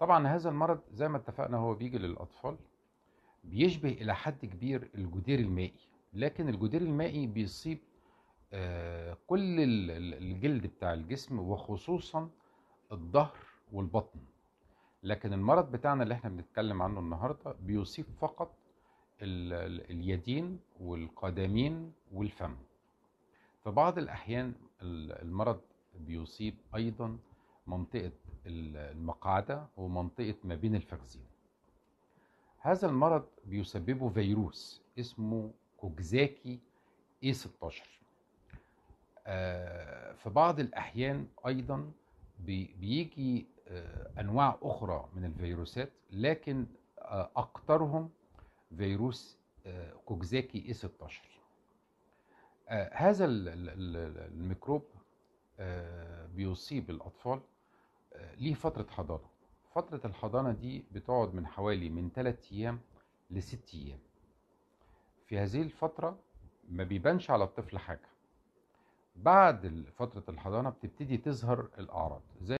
طبعا هذا المرض زي ما اتفقنا هو بيجي للأطفال بيشبه إلى حد كبير الجدير المائي لكن الجدير المائي بيصيب آه، كل الجلد بتاع الجسم وخصوصا الظهر والبطن لكن المرض بتاعنا اللي احنا بنتكلم عنه النهارده بيصيب فقط اليدين والقدمين والفم في بعض الأحيان المرض بيصيب أيضا منطقة المقعدة ومنطقة ما بين الفخذين هذا المرض بيسببه فيروس اسمه كوكزاكي اي 16 آه، في بعض الأحيان أيضا بيجي آه، أنواع أخرى من الفيروسات لكن آه، أكثرهم فيروس كوكزاكي اي 16 هذا الميكروب آه، بيصيب الأطفال آه، ليه فترة حضانة فترة الحضانة دي بتقعد من حوالي من 3 أيام لست أيام في هذه الفترة ما بيبانش على الطفل حاجة بعد فترة الحضانة بتبتدي تظهر الأعراض زي